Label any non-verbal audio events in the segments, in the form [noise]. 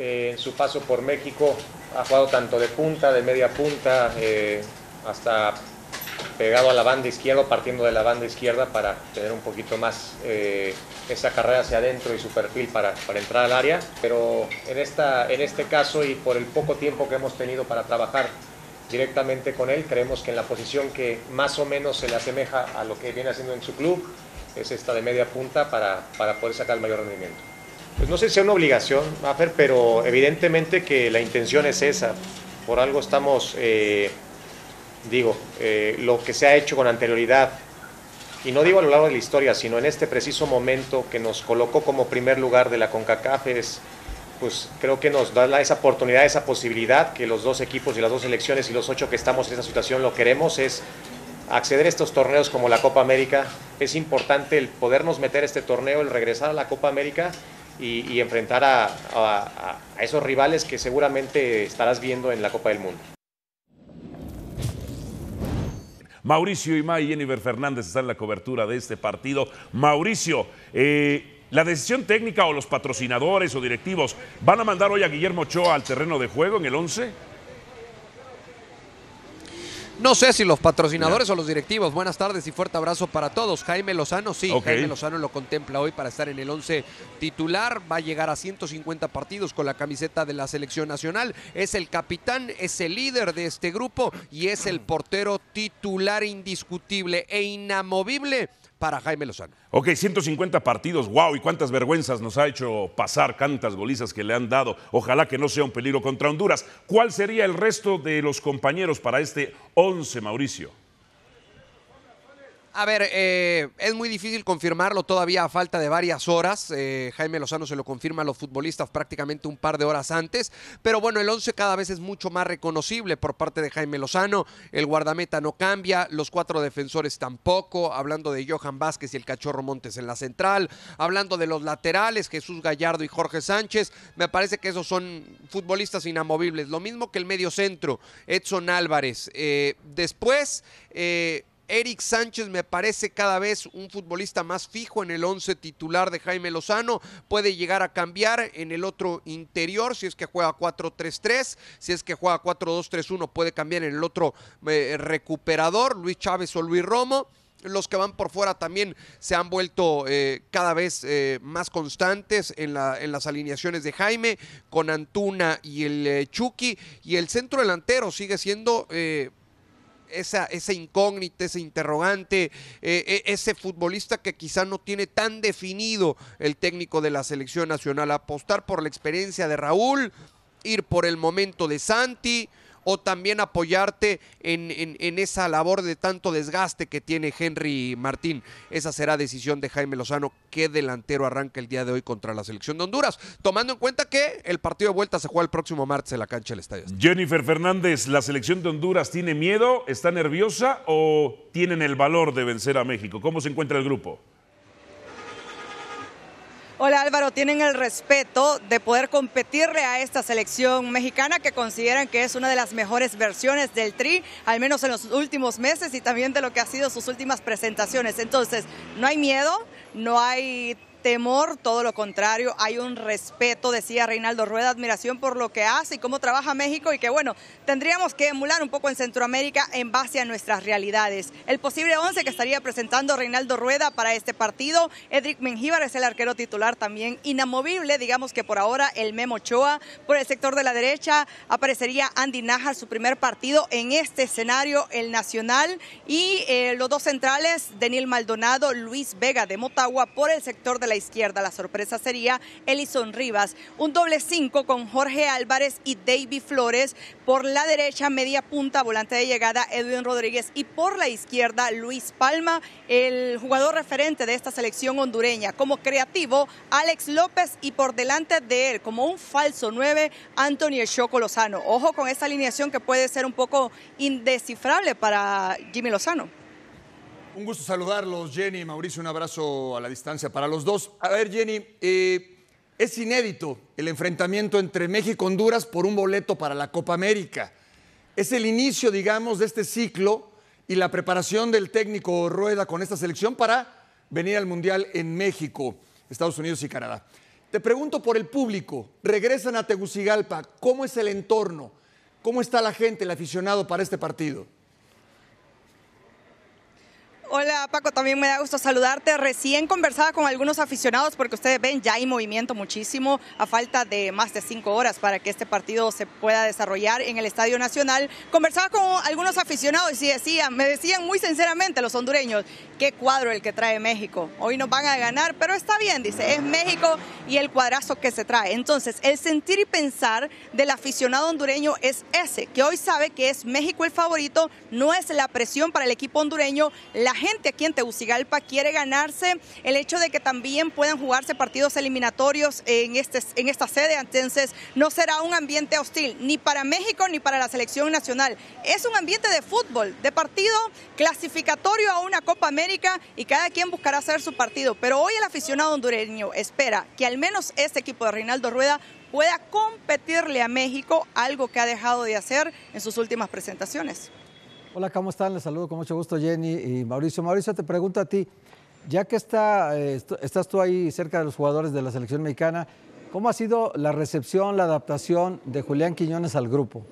Eh, en su paso por México ha jugado tanto de punta, de media punta, eh, hasta pegado a la banda izquierda, partiendo de la banda izquierda para tener un poquito más eh, esa carrera hacia adentro y su perfil para, entrar al área. Pero en, esta, en este caso y por el poco tiempo que hemos tenido para trabajar directamente con él, creemos que en la posición que más o menos se le asemeja a lo que viene haciendo en su club, es esta de media punta para, para poder sacar el mayor rendimiento. Pues no sé si sea una obligación, Afer, pero evidentemente que la intención es esa. Por algo estamos, eh, digo, eh, lo que se ha hecho con anterioridad, y no digo a lo largo de la historia, sino en este preciso momento que nos colocó como primer lugar de la CONCACAF, pues creo que nos da esa oportunidad, esa posibilidad que los dos equipos y las dos elecciones y los ocho que estamos en esa situación lo queremos, es acceder a estos torneos como la Copa América. Es importante el podernos meter este torneo, el regresar a la Copa América y, enfrentar a, esos rivales que seguramente estarás viendo en la Copa del Mundo. Mauricio Imai y Jennifer Fernández están en la cobertura de este partido. Mauricio, eh, la decisión técnica o los patrocinadores o directivos van a mandar hoy a Guillermo Ochoa al terreno de juego en el 11? No sé si los patrocinadores o los directivos. Buenas tardes y fuerte abrazo para todos. Jaime Lozano, sí, Jaime Lozano lo contempla hoy para estar en el 11 titular. Va a llegar a 150 partidos con la camiseta de la selección nacional. Es el capitán, es el líder de este grupo y es el portero titular indiscutible e inamovible para Jaime Lozano. Ok, 150 partidos, wow, y cuántas vergüenzas nos ha hecho pasar, tantas golizas que le han dado. Ojalá que no sea un peligro contra Honduras. ¿Cuál sería el resto de los compañeros para este 11, Mauricio? A ver, eh, es muy difícil confirmarlo todavía a falta de varias horas. Eh, Jaime Lozano se lo confirma a los futbolistas prácticamente un par de horas antes. Pero bueno, el 11 cada vez es mucho más reconocible por parte de Jaime Lozano. El guardameta no cambia, los cuatro defensores tampoco. Hablando de Johan Vázquez y el Cachorro Montes en la central. Hablando de los laterales, Jesús Gallardo y Jorge Sánchez. Me parece que esos son futbolistas inamovibles. Lo mismo que el medio centro, Edson Álvarez. Eh, después... Eric Sánchez me parece cada vez un futbolista más fijo en el 11 titular de Jaime Lozano. Puede llegar a cambiar en el otro interior si es que juega 4-3-3. Si es que juega 4-2-3-1 puede cambiar en el otro eh, recuperador, Luis Chávez o Luis Romo los que van por fuera también se han vuelto eh, cada vez eh, más constantes en, las alineaciones de Jaime, con Antuna y el Chucky. Y el centro delantero sigue siendo esa, esa incógnita, ese interrogante, eh, eh, ese futbolista que quizá no tiene tan definido el técnico de la selección nacional. Apostar por la experiencia de Raúl, ir por el momento de Santi o también apoyarte en, esa labor de tanto desgaste que tiene Henry Martín. Esa será decisión de Jaime Lozano, qué delantero arranca el día de hoy contra la selección de Honduras, tomando en cuenta que el partido de vuelta se juega el próximo martes en la cancha del estadio. Jennifer Fernández, ¿la selección de Honduras tiene miedo, está nerviosa o tienen el valor de vencer a México? ¿Cómo se encuentra el grupo? Hola Álvaro, tienen el respeto de poder competirle a esta selección mexicana que consideran que es una de las mejores versiones del Tri, al menos en los últimos meses y también de lo que ha sido sus últimas presentaciones. Entonces, no hay miedo, no hay temor, todo lo contrario, hay un respeto, decía Reinaldo Rueda, admiración por lo que hace y cómo trabaja México y que bueno, tendríamos que emular un poco en Centroamérica en base a nuestras realidades. El posible 11 que estaría presentando Reinaldo Rueda para este partido, Edric Mengíbar es el arquero titular también, inamovible, digamos que por ahora el Memo Choa, por el sector de la derecha aparecería Andy Najar, su primer partido en este escenario, el Nacional, y eh, los dos centrales, Daniel Maldonado, Luis Vega de Motagua, por el sector de la izquierda. La sorpresa sería Elison Rivas. Un doble cinco con Jorge Álvarez y David Flores. Por la derecha, media punta, volante de llegada, Edwin Rodríguez. Y por la izquierda, Luis Palma, el jugador referente de esta selección hondureña. Como creativo, Alex López y por delante de él, como un falso 9, antonio Choco Lozano. Ojo con esta alineación que puede ser un poco indescifrable para Jimmy Lozano. Un gusto saludarlos, Jenny y Mauricio. Un abrazo a la distancia para los dos. A ver, Jenny, eh, es inédito el enfrentamiento entre México y Honduras por un boleto para la Copa América. Es el inicio, digamos, de este ciclo y la preparación del técnico Rueda con esta selección para venir al Mundial en México, Estados Unidos y Canadá. Te pregunto por el público. Regresan a Tegucigalpa. ¿Cómo es el entorno? ¿Cómo está la gente, el aficionado para este partido? Hola Paco, también me da gusto saludarte. Recién conversaba con algunos aficionados porque ustedes ven, ya hay movimiento muchísimo a falta de más de cinco horas para que este partido se pueda desarrollar en el Estadio Nacional. Conversaba con algunos aficionados y decían, me decían muy sinceramente los hondureños, qué cuadro el que trae México. Hoy nos van a ganar, pero está bien, dice, es México y el cuadrazo que se trae. Entonces, el sentir y pensar del aficionado hondureño es ese, que hoy sabe que es México el favorito, no es la presión para el equipo hondureño, la gente aquí en Tegucigalpa quiere ganarse el hecho de que también puedan jugarse partidos eliminatorios en, este, en esta sede. Entonces, no será un ambiente hostil ni para México ni para la selección nacional. Es un ambiente de fútbol, de partido clasificatorio a una Copa América y cada quien buscará hacer su partido. Pero hoy el aficionado hondureño espera que al menos este equipo de Reinaldo Rueda pueda competirle a México, algo que ha dejado de hacer en sus últimas presentaciones. Hola, ¿cómo están? Les saludo con mucho gusto Jenny y Mauricio. Mauricio, te pregunto a ti, ya que está, eh, estás tú ahí cerca de los jugadores de la selección mexicana, ¿cómo ha sido la recepción, la adaptación de Julián Quiñones al grupo?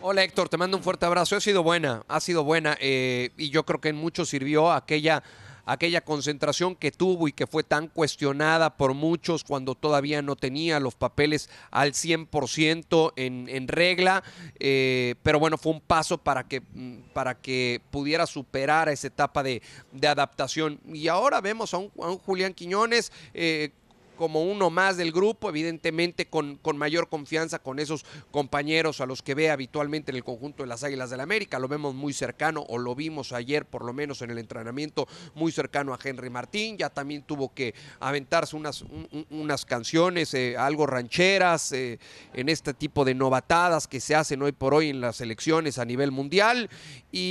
Hola Héctor, te mando un fuerte abrazo. Ha sido buena, ha sido buena eh, y yo creo que en mucho sirvió aquella aquella concentración que tuvo y que fue tan cuestionada por muchos cuando todavía no tenía los papeles al 100% en, en regla, eh, pero bueno, fue un paso para que, mm, para que pudiera superar esa etapa de, adaptación. Y ahora vemos a un, Julián Quiñones eh, como uno más del grupo, evidentemente con, mayor confianza con esos compañeros a los que ve habitualmente en el conjunto de las Águilas del América. Lo vemos muy cercano, o lo vimos ayer por lo menos en el entrenamiento, muy cercano a Henry Martín. Ya también tuvo que aventarse unas, unas canciones, eh, algo rancheras, eh, en este tipo de novatadas que se hacen hoy por hoy en las elecciones a nivel mundial. Y,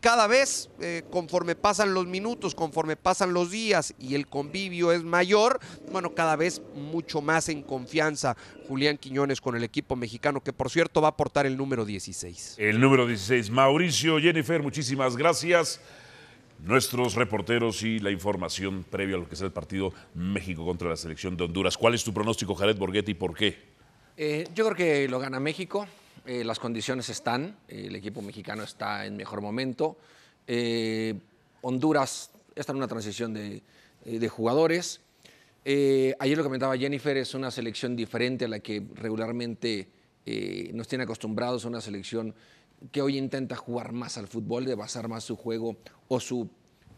cada vez, eh, conforme pasan los minutos, conforme pasan los días y el convivio es mayor, bueno, cada vez mucho más en confianza Julián Quiñones con el equipo mexicano, que por cierto va a aportar el número 16. El número 16. Mauricio, Jennifer, muchísimas gracias. Nuestros reporteros y la información previa a lo que sea el partido México contra la selección de Honduras. ¿Cuál es tu pronóstico, Jared Borghetti, y por qué? Eh, yo creo que lo gana México. Eh, las condiciones están. el equipo mexicano está en mejor momento. Eh, Honduras está en una transición de jugadores. Eh, ayer lo comentaba Jennifer, es una selección diferente a la que regularmente eh, nos tiene acostumbrados, una selección que hoy intenta jugar más al fútbol, de basar más su juego o su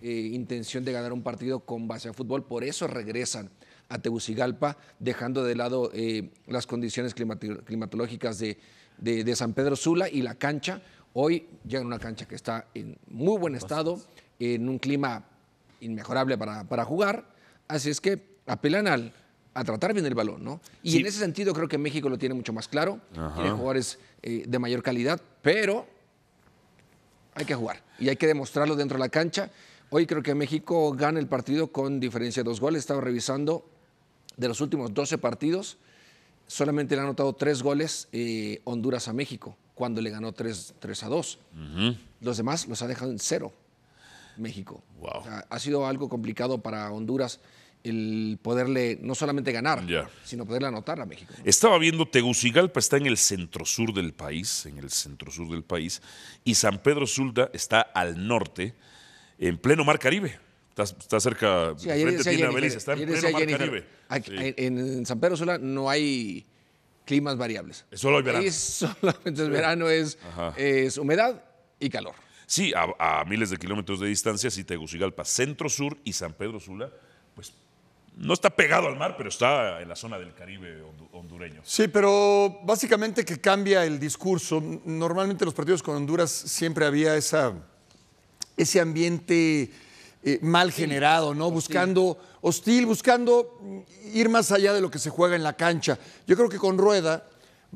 eh, intención de ganar un partido con base al fútbol. Por eso regresan a Tegucigalpa, dejando de lado las condiciones climatológicas de, San Pedro Sula y la cancha. Hoy llega una cancha que está en muy buen estado, en un clima inmejorable para jugar. Así es que apelan a tratar bien el balón, ¿no? Y en ese sentido creo que México lo tiene mucho más claro, tiene jugadores eh, de mayor calidad, pero hay que jugar y hay que demostrarlo dentro de la cancha. Hoy creo que México gana el partido con diferencia de dos goles. Estaba revisando de los últimos 12 partidos, solamente le han anotado tres goles eh, Honduras a México, cuando le ganó 3, a 2. Los demás los ha dejado en cero México. ha sido algo complicado para Honduras el poderle no solamente ganar, sino poderle anotar a México. Estaba viendo Tegucigalpa está en el centro sur del país, en el centro sur del país, y San Pedro Sula está al norte, en pleno Mar Caribe. Está, cerca, de está en pleno Mar Caribe. En San Pedro Sula no hay climas variables. Es solo el verano. solamente el verano, es, es humedad y calor. Sí, a, a, miles de kilómetros de distancia, si Tegucigalpa, centro sur y San Pedro Sula, pues no está pegado al mar, pero está en la zona del Caribe hondureño. Sí, pero básicamente que cambia el discurso. Normalmente los partidos con Honduras siempre había ese ambiente eh, mal generado, ¿no? Buscando, hostil, buscando ir más allá de lo que se juega en la cancha. Yo creo que con Rueda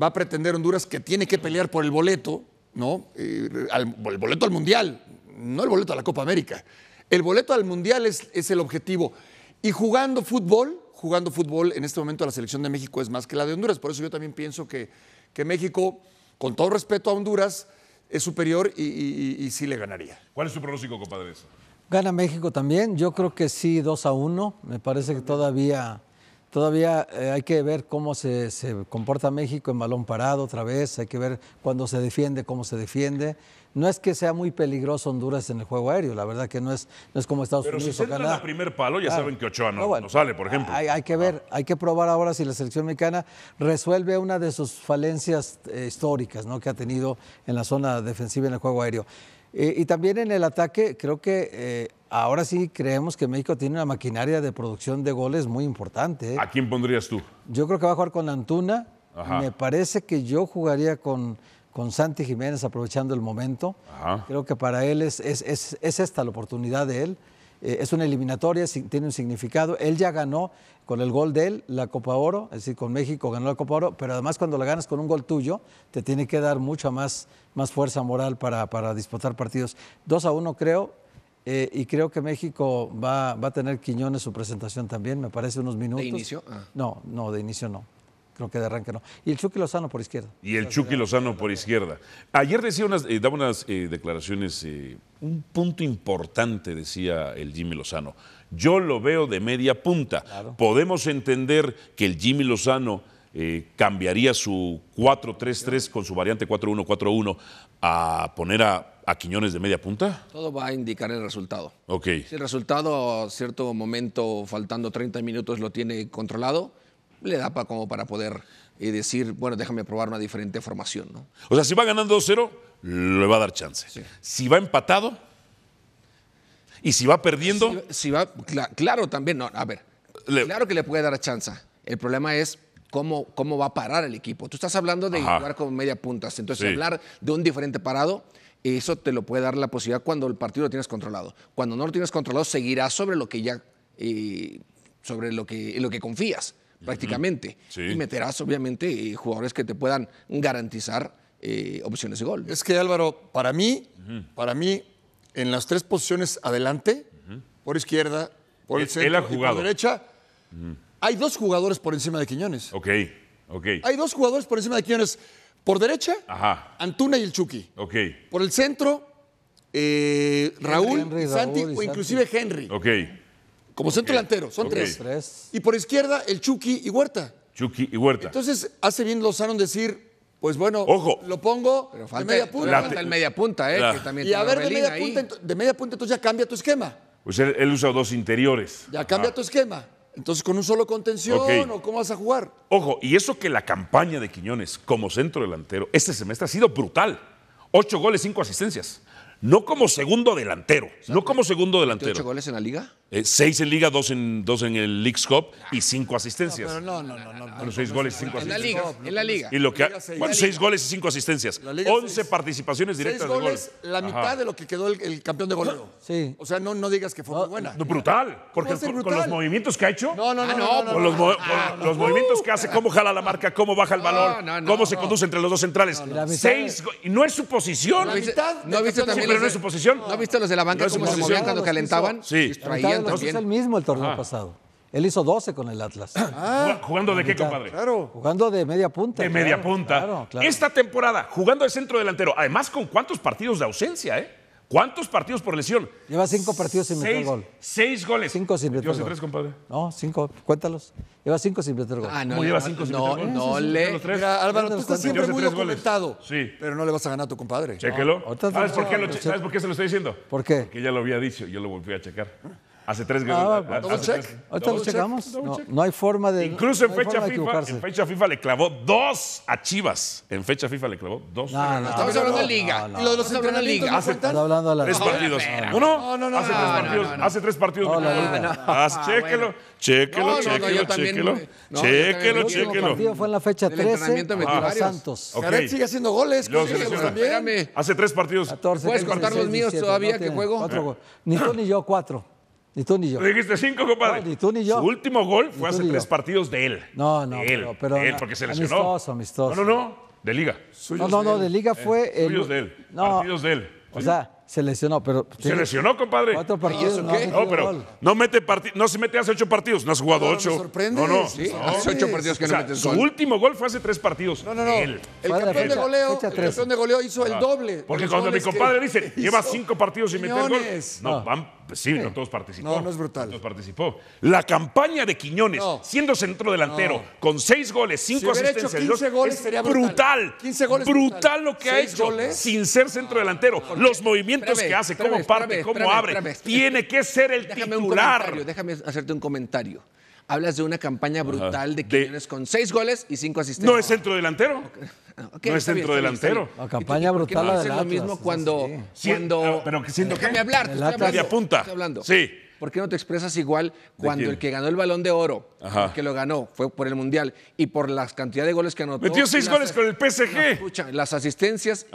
va a pretender Honduras que tiene que pelear por el boleto, ¿no? Eh, el boleto al Mundial, no el boleto a la Copa América. El boleto al Mundial es el objetivo. Y jugando fútbol, jugando fútbol, en este momento la selección de México es más que la de Honduras. Por eso yo también pienso que, que México, con todo respeto a Honduras, es superior y, sí le ganaría. ¿Cuál es su pronóstico, compadre? Gana México también. Yo creo que sí, 2 a 1. Me parece que todavía Todavía eh, hay que ver cómo se, comporta México en balón parado otra vez, hay que ver cuándo se defiende, cómo se defiende. No es que sea muy peligroso Honduras en el juego aéreo, la verdad que no es, no es como Estados Unidos o Canadá. primer palo ya ah, saben que Ochoa no, sale, por ejemplo. Hay, que ver, hay que probar ahora si la selección mexicana resuelve una de sus falencias eh, históricas ¿no? que ha tenido en la zona defensiva en el juego aéreo. Eh, y también en el ataque, creo que eh, ahora sí creemos que México tiene una maquinaria de producción de goles muy importante. ¿eh? ¿A quién pondrías tú? Yo creo que va a jugar con Antuna. Me parece que yo jugaría con, con Santi Jiménez aprovechando el momento. Creo que para él es, es, es, es esta la oportunidad de él. Eh, es una eliminatoria, tiene un significado. Él ya ganó con el gol de él la Copa Oro, es decir, con México ganó la Copa Oro, pero además cuando la ganas con un gol tuyo, te tiene que dar mucha más, más fuerza moral para, disputar partidos. Dos a uno creo, eh, y creo que México va, a tener Quiñones su presentación también, me parece unos minutos. ¿De inicio? Ah. No, no, de inicio no. Creo que de arranque no. Y el Chucky Lozano por izquierda. Y el Chucky Lozano por izquierda. Ayer decía unas, eh, daba unas eh, declaraciones, eh, un punto importante decía el Jimmy Lozano. Yo lo veo de media punta. Podemos entender que el Jimmy Lozano cambiaría su 4-3-3 con su variante 4-1-4-1 a poner a, a, Quiñones de media punta? Todo va a indicar el resultado. Ok. Si el resultado a cierto momento, faltando 30 minutos, lo tiene controlado, le da para, como para poder eh, decir, bueno, déjame probar una diferente formación. ¿no? O sea, si va ganando 2-0, le va a dar chance. Si va empatado y si va perdiendo... Si, va, claro, también, no, a ver, claro que le puede dar chance. El problema es Cómo, cómo, va a parar el equipo. Tú estás hablando de jugar con media puntas, entonces hablar de un diferente parado, eso te lo puede dar la posibilidad cuando el partido lo tienes controlado. Cuando no lo tienes controlado, seguirás sobre lo que ya, eh, sobre lo que, lo que confías prácticamente. Y meterás, obviamente, eh, jugadores que te puedan garantizar eh, opciones de gol. Es que Álvaro, para mí, para mí, en las tres posiciones adelante, por izquierda, por el, centro por derecha, hay dos jugadores por encima de Quiñones. Ok, ok. Hay dos jugadores por encima de Quiñones. Por derecha, Antuna y el Chucky. Ok. Por el centro, eh, Raúl, Santi o inclusive Henry. Ok. Como centro delantero, son tres. Y por izquierda, el Chucky y Huerta. Chucky y Huerta. Entonces, hace bien Lozano decir, pues bueno, lo pongo media punta. Falta el media punta, ¿eh? Que también y a ver, de media, punta, entonces ya cambia tu esquema. Pues él, usa dos interiores. Ya cambia ah. tu esquema. Entonces, con un solo contención, cómo vas a jugar. Ojo, y eso que la campaña de Quiñones como centro delantero este semestre ha sido brutal. Ocho goles, cinco asistencias. No como segundo delantero. no como segundo delantero. ¿Ocho goles en la liga? 6 seis en Liga, dos en, en el League's Cup y cinco asistencias. No, no, no, no. no, bueno, seis goles y cinco en asistencias. La Liga, en la Liga. Y seis, bueno, goles y cinco asistencias. Once participaciones directas de goles, goles La mitad de lo que quedó el, campeón de goleo. Sí. O sea, no, no digas que fue muy buena. brutal. Porque con, los movimientos que ha hecho. No, no, no. no con los, movimientos que hace, cómo jala la marca, cómo baja el valor cómo se conduce entre los dos centrales. Seis Y no es su posición. No viste también. Pero no es su posición. ¿No visto los de la banca cómo se movían cuando calentaban? Sí es el mismo el torneo pasado. Él hizo 12 con el Atlas. Ah. ¿Jugando de qué, compadre? Claro. Jugando de media punta. De media punta. Esta temporada, jugando de centro delantero, además con cuántos partidos de ausencia, ¿eh? ¿Cuántos partidos por lesión? Lleva cinco partidos sin meter gol. Seis goles. Cinco sin meter gol. tres, compadre? No, cinco. Cuéntalos. Lleva cinco sin meter gol. Ah, no. lleva cinco no, sin No, no le. Álvaro, tú estás siempre muy documentado. Sí. Pero no le vas a ganar a tu compadre. Chéquelo. ¿Sabes, por qué se lo estoy diciendo? ¿Por qué? Porque ya lo había dicho yo lo volví a checar. Hace tres ah, check. Ahorita lo checamos. No, hay forma de. Incluso en, fecha FIFA, en fecha FIFA le clavó dos a Chivas. En fecha FIFA le clavó dos. No, no estamos hablando de liga. Los dos entran en liga. Hace hablando la tres partidos. Uno. Hace tres partidos. Hace tres partidos. Chéquelo. Chéquelo, chéquelo, chéquelo. Chéquelo, chéquelo. El partido fue en la fecha 13 a Santos. Caret sigue haciendo goles. Hace tres partidos. ¿Puedes contar los míos todavía que juego? Ni tú ni yo, cuatro. Ah. Ni tú ni yo. Le dijiste cinco, compadre. ni tú ni yo. Su último gol fue hace tres partidos de él. No, no, de él, pero, él, porque se lesionó. Amistoso, amistoso. No, no, no. De liga. Suyos no, no, no, de, liga eh, fue. suyos de él. No. Partidos de él. O sea, se lesionó, pero. Se lesionó, compadre. Cuatro partidos. No, pero no, mete no se mete hace ocho partidos. No has jugado ocho. sorprende. No, no. ¿Sí? Hace ocho partidos que no metes Su último gol fue hace tres partidos. No, no, no. El campeón de goleo. El campeón de goleo hizo el ah. doble. Porque cuando mi compadre dice, lleva cinco partidos y metes gol. No, van pues sí, no todos participó. No, no es brutal. participó. La campaña de Quiñones, siendo centro delantero, con seis goles, cinco asistencias. goles sería brutal. brutal. brutal, lo que ha hecho sin ser centro delantero. Los movimientos que hace, cómo parte, cómo abre. Tiene que ser el titular. déjame hacerte un comentario hablas de una campaña brutal de Quiñones con seis goles y cinco asistencias. No es centro delantero. Ah, no es centro delantero. campaña brutal. lo mismo cuando. cuando pero siento que. Déjame hablar. punta. hablando. Sí. ¿por qué no te expresas igual cuando el que ganó el balón de oro, el que lo ganó, fue por el Mundial y por la cantidad de goles que anotó? Metió seis goles con el PSG. escucha, las asistencias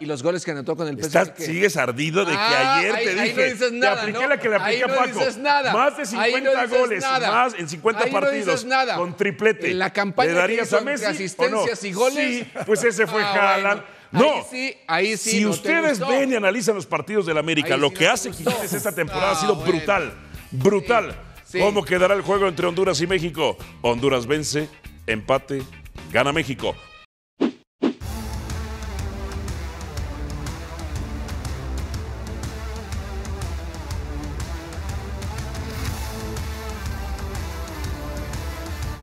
y los goles que anotó con el Estás, PSG. Sigues ardido de que ah, ayer te dije. Ahí no dices nada. Te apliqué ¿no? la que le apliqué a Paco. Dices nada. Más de 50 goles, más en 50 partidos. no dices Nada. Con triplete. En la campaña ¿Le darías a Messi, asistencias y goles. Sí, pues ese fue Jalan. [laughs] Ah, no, sí, si ustedes ven y analizan los partidos del América, lo que hace quites esta temporada ah, ha sido brutal, brutal. ¿Cómo quedará el juego entre Honduras y México? Honduras vence, empate, gana México.